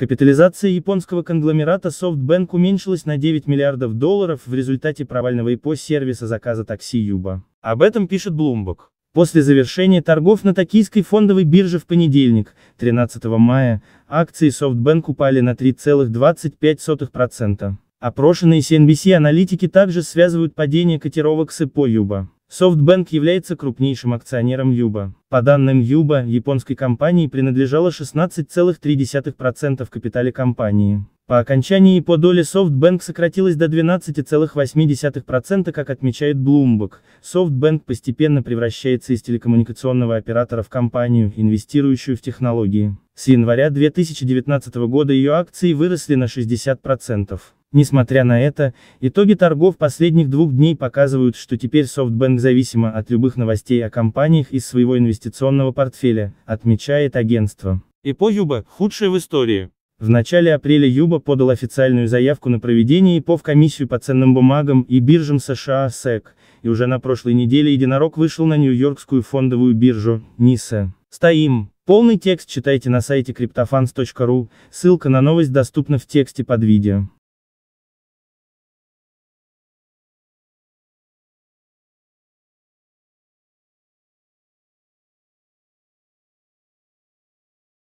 Капитализация японского конгломерата SoftBank уменьшилась на 9 миллиардов долларов в результате провального ИПО сервиса заказа такси Юба. Об этом пишет Bloomberg. После завершения торгов на токийской фондовой бирже в понедельник, 13 мая, акции SoftBank упали на 3,25%. Опрошенные CNBC аналитики также связывают падение котировок с ИПО Юба. SoftBank является крупнейшим акционером Юба. По данным Юба, японской компании принадлежало 16,3% в капитале компании. По окончании по доли SoftBank сократилась до 12,8%, как отмечает Bloomberg. SoftBank постепенно превращается из телекоммуникационного оператора в компанию, инвестирующую в технологии. С января 2019 года ее акции выросли на 60%. Несмотря на это, итоги торгов последних двух дней показывают, что теперь SoftBank зависимо от любых новостей о компаниях из своего инвестиционного портфеля, отмечает агентство. и по Юба – худшее в истории. В начале апреля Юба подал официальную заявку на проведение ИПО в комиссию по ценным бумагам и биржам США SEC, и уже на прошлой неделе единорог вышел на Нью-Йоркскую фондовую биржу, НИСА. Стоим. Полный текст читайте на сайте криптофанс.ру, ссылка на новость доступна в тексте под видео.